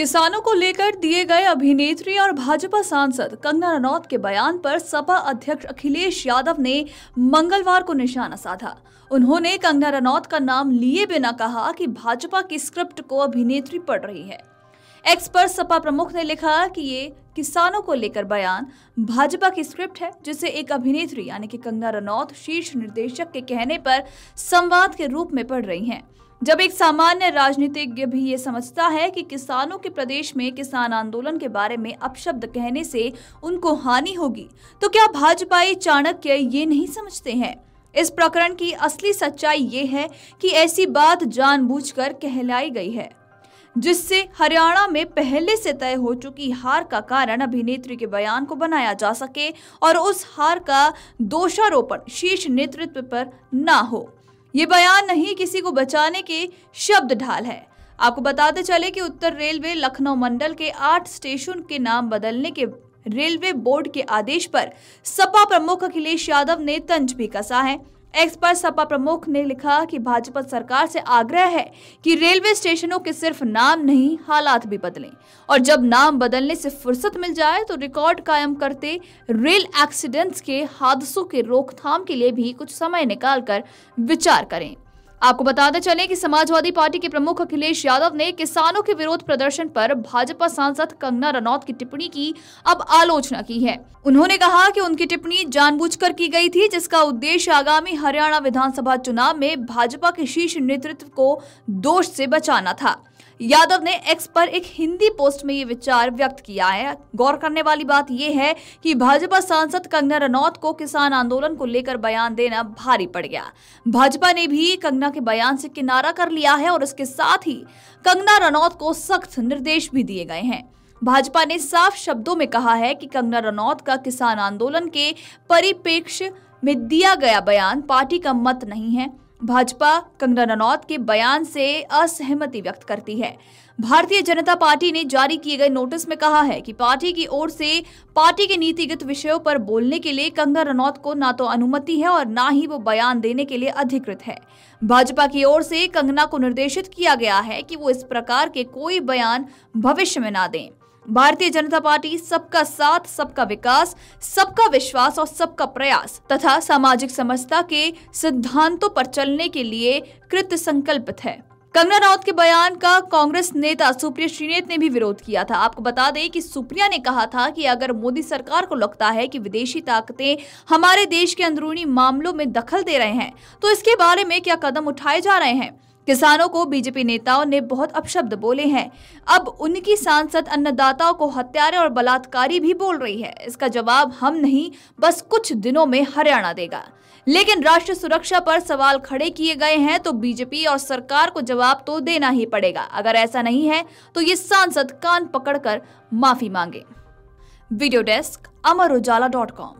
किसानों को लेकर दिए गए अभिनेत्री और भाजपा सांसद कंगना रनौत के बयान पर सपा अध्यक्ष अखिलेश यादव ने मंगलवार को निशाना साधा उन्होंने कंगना रनौत का नाम लिए बिना कहा कि भाजपा की स्क्रिप्ट को अभिनेत्री पढ़ रही है एक्सपर्ट सपा प्रमुख ने लिखा कि ये किसानों को लेकर बयान भाजपा की स्क्रिप्ट है जिसे एक अभिनेत्री यानी कि कंगना रनौत शीर्ष निर्देशक के कहने पर संवाद के रूप में पढ़ रही हैं जब एक सामान्य राजनीतिज्ञ भी ये समझता है कि किसानों के प्रदेश में किसान आंदोलन के बारे में अपशब्द कहने से उनको हानि होगी तो क्या भाजपाई चाणक्य ये नहीं समझते हैं इस प्रकरण की असली सच्चाई ये है कि ऐसी बात जानबूझकर कहलाई गई है जिससे हरियाणा में पहले से तय हो चुकी हार का कारण अभिनेत्री के बयान को बनाया जा सके और उस हार का दोषारोपण शीर्ष नेतृत्व पर ना हो ये बयान नहीं किसी को बचाने के शब्द ढाल है आपको बताते चले कि उत्तर रेलवे लखनऊ मंडल के आठ स्टेशन के नाम बदलने के रेलवे बोर्ड के आदेश पर सपा प्रमुख अखिलेश यादव ने तंज भी कसा है एक्स पर सपा प्रमुख ने लिखा कि भाजपा सरकार से आग्रह है कि रेलवे स्टेशनों के सिर्फ नाम नहीं हालात भी बदलें और जब नाम बदलने से फुर्सत मिल जाए तो रिकॉर्ड कायम करते रेल एक्सीडेंट्स के हादसों के रोकथाम के लिए भी कुछ समय निकालकर विचार करें आपको बताते चले कि समाजवादी पार्टी के प्रमुख अखिलेश यादव ने किसानों के विरोध प्रदर्शन पर भाजपा सांसद कंगना रनौत की टिप्पणी की अब आलोचना की है उन्होंने कहा कि उनकी टिप्पणी जानबूझकर की गई थी जिसका उद्देश्य आगामी हरियाणा विधानसभा चुनाव में भाजपा के शीर्ष नेतृत्व को दोष से बचाना था यादव ने एक्स पर एक हिंदी पोस्ट में ये विचार व्यक्त किया है गौर करने वाली बात यह है कि भाजपा सांसद कंगना रनौत को किसान आंदोलन को लेकर बयान देना भारी पड़ गया भाजपा ने भी कंगना के बयान से किनारा कर लिया है और इसके साथ ही कंगना रनौत को सख्त निर्देश भी दिए गए हैं भाजपा ने साफ शब्दों में कहा है कि कंगना रनौत का किसान आंदोलन के परिपेक्ष में दिया गया बयान पार्टी का मत नहीं है भाजपा कंगना रनौत के बयान से असहमति व्यक्त करती है भारतीय जनता पार्टी ने जारी किए गए नोटिस में कहा है कि पार्टी की ओर से पार्टी के नीतिगत विषयों पर बोलने के लिए कंगना रनौत को ना तो अनुमति है और ना ही वो बयान देने के लिए अधिकृत है भाजपा की ओर से कंगना को निर्देशित किया गया है कि वो इस प्रकार के कोई बयान भविष्य में ना दें भारतीय जनता पार्टी सबका साथ सबका विकास सबका विश्वास और सबका प्रयास तथा सामाजिक समस्या के सिद्धांतों पर चलने के लिए कृत संकल्पित है कंगना राउत के बयान का कांग्रेस नेता सुप्रिया श्रीनेत ने भी विरोध किया था आपको बता दें कि सुप्रिया ने कहा था कि अगर मोदी सरकार को लगता है कि विदेशी ताकतें हमारे देश के अंदरूनी मामलों में दखल दे रहे हैं तो इसके बारे में क्या कदम उठाए जा रहे हैं किसानों को बीजेपी नेताओं ने बहुत अपशब्द बोले हैं अब उनकी सांसद अन्नदाताओं को हत्यारे और बलात्कारी भी बोल रही है इसका जवाब हम नहीं बस कुछ दिनों में हरियाणा देगा लेकिन राष्ट्रीय सुरक्षा पर सवाल खड़े किए गए हैं तो बीजेपी और सरकार को जवाब तो देना ही पड़ेगा अगर ऐसा नहीं है तो ये सांसद कान पकड़कर माफी मांगे video desk Amar Ujala dot com